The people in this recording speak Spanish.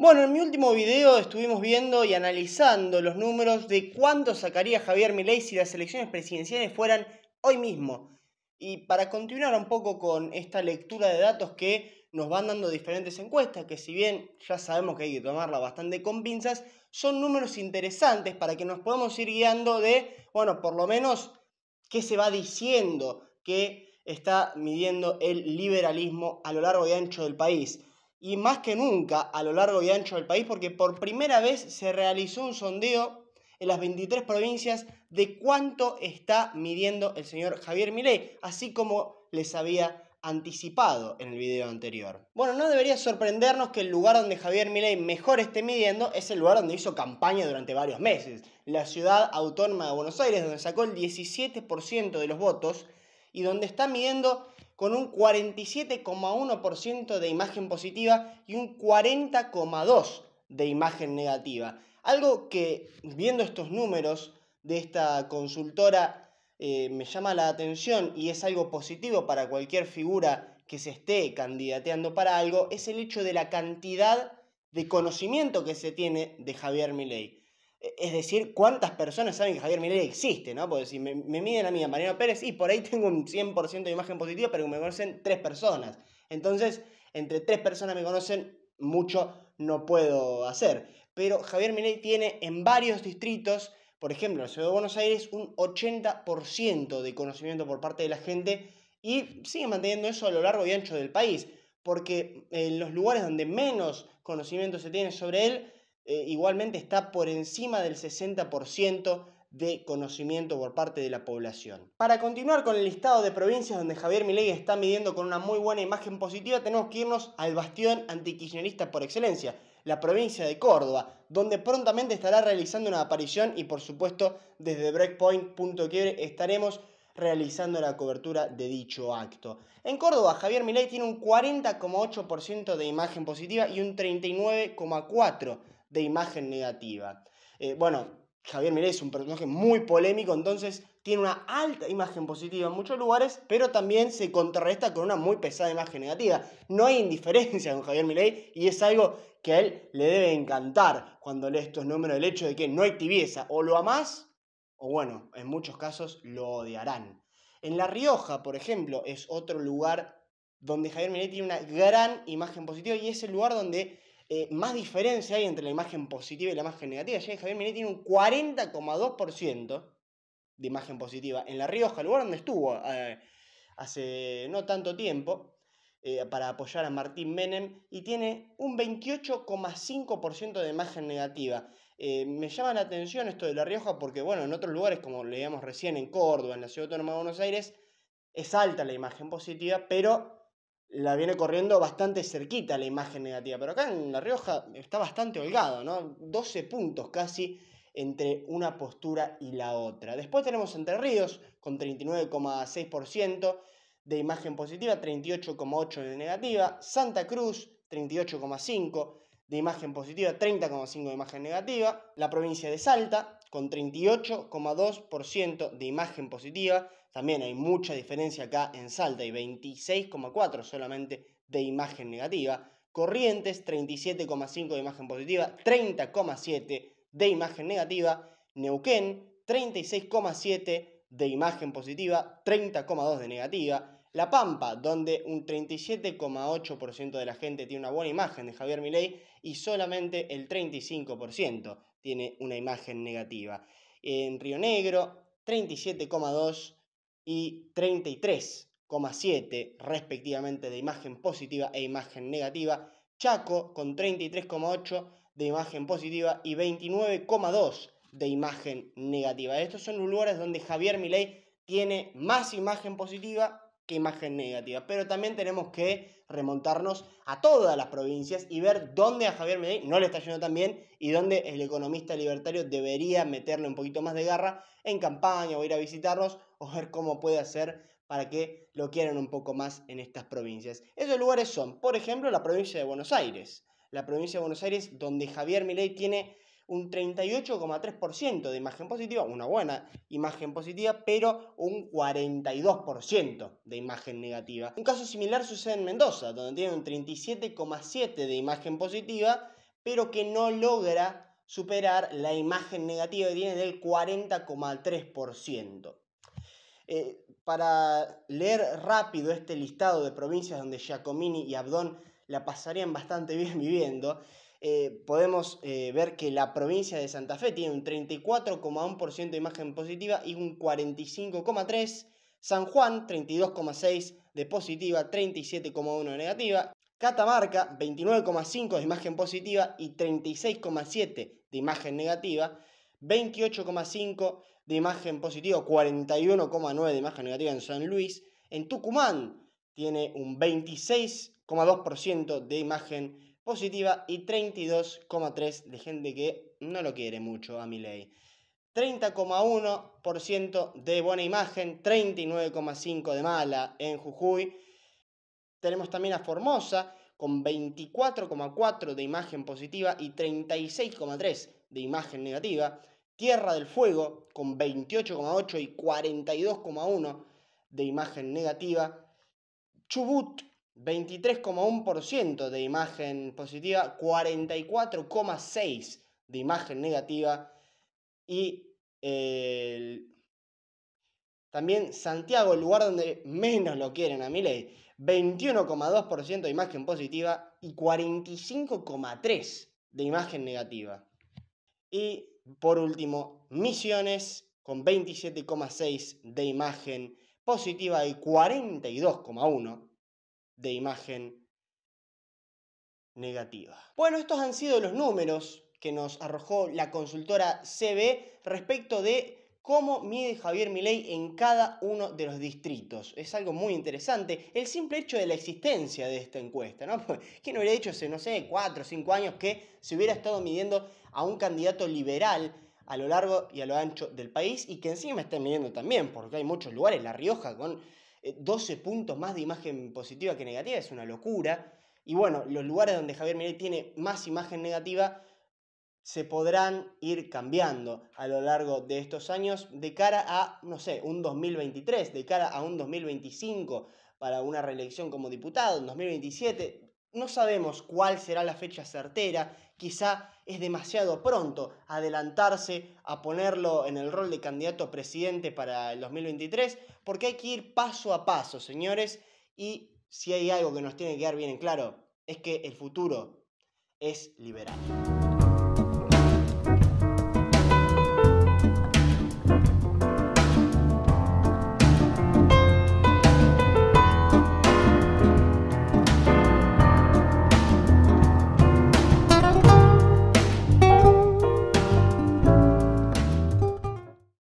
Bueno, en mi último video estuvimos viendo y analizando los números de cuánto sacaría Javier Milei si las elecciones presidenciales fueran hoy mismo. Y para continuar un poco con esta lectura de datos que nos van dando diferentes encuestas, que si bien ya sabemos que hay que tomarla bastante con pinzas, son números interesantes para que nos podamos ir guiando de, bueno, por lo menos qué se va diciendo que está midiendo el liberalismo a lo largo y ancho del país y más que nunca a lo largo y ancho del país, porque por primera vez se realizó un sondeo en las 23 provincias de cuánto está midiendo el señor Javier Milei, así como les había anticipado en el video anterior. Bueno, no debería sorprendernos que el lugar donde Javier Milei mejor esté midiendo es el lugar donde hizo campaña durante varios meses, la ciudad autónoma de Buenos Aires, donde sacó el 17% de los votos y donde está midiendo con un 47,1% de imagen positiva y un 40,2% de imagen negativa. Algo que viendo estos números de esta consultora eh, me llama la atención y es algo positivo para cualquier figura que se esté candidateando para algo, es el hecho de la cantidad de conocimiento que se tiene de Javier Milei. E, es decir, ¿cuántas personas saben que Javier Milei existe? ¿no? Porque si me, miden a mí, a Mariano Pérez, y por ahí tengo un 100% de imagen positiva, pero me conocen tres personas. Entonces, entre tres personas me conocen, mucho no puedo hacer. Pero Javier Milei tiene en varios distritos, por ejemplo, en ciudad de Buenos Aires, un 80% de conocimiento por parte de la gente y sigue manteniendo eso a lo largo y ancho del país, porque en los lugares donde menos conocimiento se tiene sobre él, eh, igualmente está por encima del 60% de conocimiento por parte de la población. Para continuar con el listado de provincias donde Javier Milei está midiendo con una muy buena imagen positiva, tenemos que irnos al bastión antikirchnerista por excelencia, la provincia de Córdoba, donde prontamente estará realizando una aparición y por supuesto desde Breakpoint estaremos realizando la cobertura de dicho acto. En Córdoba, Javier Milei tiene un 40,8% de imagen positiva y un 39,4% de imagen negativa. Eh, bueno, Javier Milei es un personaje muy polémico, entonces tiene una alta imagen positiva en muchos lugares, pero también se contrarresta con una muy pesada imagen negativa. No hay indiferencia con Javier Milei y es algo que a él le debe encantar cuando lee estos números, el hecho de que no hay tibieza, o lo amás, o bueno, en muchos casos lo odiarán. En La Rioja, por ejemplo, es otro lugar donde Javier Milei tiene una gran imagen positiva y es el lugar donde eh, más diferencia hay entre la imagen positiva y la imagen negativa. Ya Javier Milei tiene un 40,2% de imagen positiva. En La Rioja, el lugar donde estuvo eh, hace no tanto tiempo, eh, para apoyar a Martín Menem, y tiene un 28,5% de imagen negativa. me llama la atención esto de La Rioja porque, bueno, en otros lugares, como leíamos recién, en Córdoba, en la Ciudad Autónoma de Buenos Aires, es alta la imagen positiva, pero la viene corriendo bastante cerquita la imagen negativa, pero acá en La Rioja está bastante holgado, ¿no? 12 puntos casi entre una postura y la otra. Después tenemos Entre Ríos con 39,6% de imagen positiva, 38,8% de negativa, Santa Cruz 38,5%, de imagen positiva, 30,5% de imagen negativa. La provincia de Salta, con 38,2% de imagen positiva. También hay mucha diferencia acá en Salta, y 26,4% solamente de imagen negativa. Corrientes, 37,5% de imagen positiva, 30,7% de imagen negativa. Neuquén, 36,7% de imagen positiva, 30,2% de negativa. La Pampa, donde un 37,8% de la gente tiene una buena imagen de Javier Milei y solamente el 35% tiene una imagen negativa. En Río Negro, 37,2 y 33,7 respectivamente de imagen positiva e imagen negativa. Chaco con 33,8 de imagen positiva y 29,2 de imagen negativa. Estos son los lugares donde Javier Milei tiene más imagen positiva qué imagen negativa. Pero también tenemos que remontarnos a todas las provincias y ver dónde a Javier Milei no le está yendo tan bien y dónde el economista libertario debería meterle un poquito más de garra en campaña o ir a visitarnos o ver cómo puede hacer para que lo quieran un poco más en estas provincias. Esos lugares son, por ejemplo, la provincia de Buenos Aires. La provincia de Buenos Aires donde Javier Milei tiene un 38,3% de imagen positiva, una buena imagen positiva, pero un 42% de imagen negativa. Un caso similar sucede en Mendoza, donde tiene un 37,7% de imagen positiva, pero que no logra superar la imagen negativa que tiene del 40,3%. Eh, para leer rápido este listado de provincias donde Giacomini y Abdón la pasarían bastante bien viviendo, eh, podemos eh, ver que la provincia de Santa Fe tiene un 34,1% de imagen positiva y un 45,3%. San Juan, 32,6% de positiva, 37,1% de negativa. Catamarca, 29,5% de imagen positiva y 36,7% de imagen negativa. 28,5% de imagen positiva, 41,9% de imagen negativa en San Luis. En Tucumán tiene un 26,2% de imagen positiva y 32,3% de gente que no lo quiere mucho a mi ley. 30,1% de buena imagen, 39,5% de mala en Jujuy. Tenemos también a Formosa con 24,4% de imagen positiva y 36,3% de imagen negativa. Tierra del Fuego con 28,8% y 42,1% de imagen negativa. Chubut 23,1% de imagen positiva, 44,6% de imagen negativa y también Santiago, el lugar donde menos lo quieren a mi ley. 21,2% de imagen positiva y 45,3% de imagen negativa. Y por último, Misiones con 27,6% de imagen positiva y 42,1% de imagen negativa. Bueno, estos han sido los números que nos arrojó la consultora CB respecto de cómo mide Javier Milei en cada uno de los distritos. Es algo muy interesante el simple hecho de la existencia de esta encuesta, ¿no? Pues, ¿Quién hubiera dicho hace, no sé, cuatro o cinco años que se hubiera estado midiendo a un candidato liberal a lo largo y a lo ancho del país y que encima está midiendo también, porque hay muchos lugares, La Rioja con 12 eh, puntos más de imagen positiva que negativa, es una locura. Y bueno, los lugares donde Javier Milei tiene más imagen negativa se podrán ir cambiando a lo largo de estos años de cara a, no sé, un 2023, de cara a un 2025 para una reelección como diputado, en 2027, no sabemos cuál será la fecha certera, quizá es demasiado pronto adelantarse a ponerlo en el rol de candidato a presidente para el 2023, porque hay que ir paso a paso, señores, y si hay algo que nos tiene que quedar bien en claro, es que el futuro es liberal.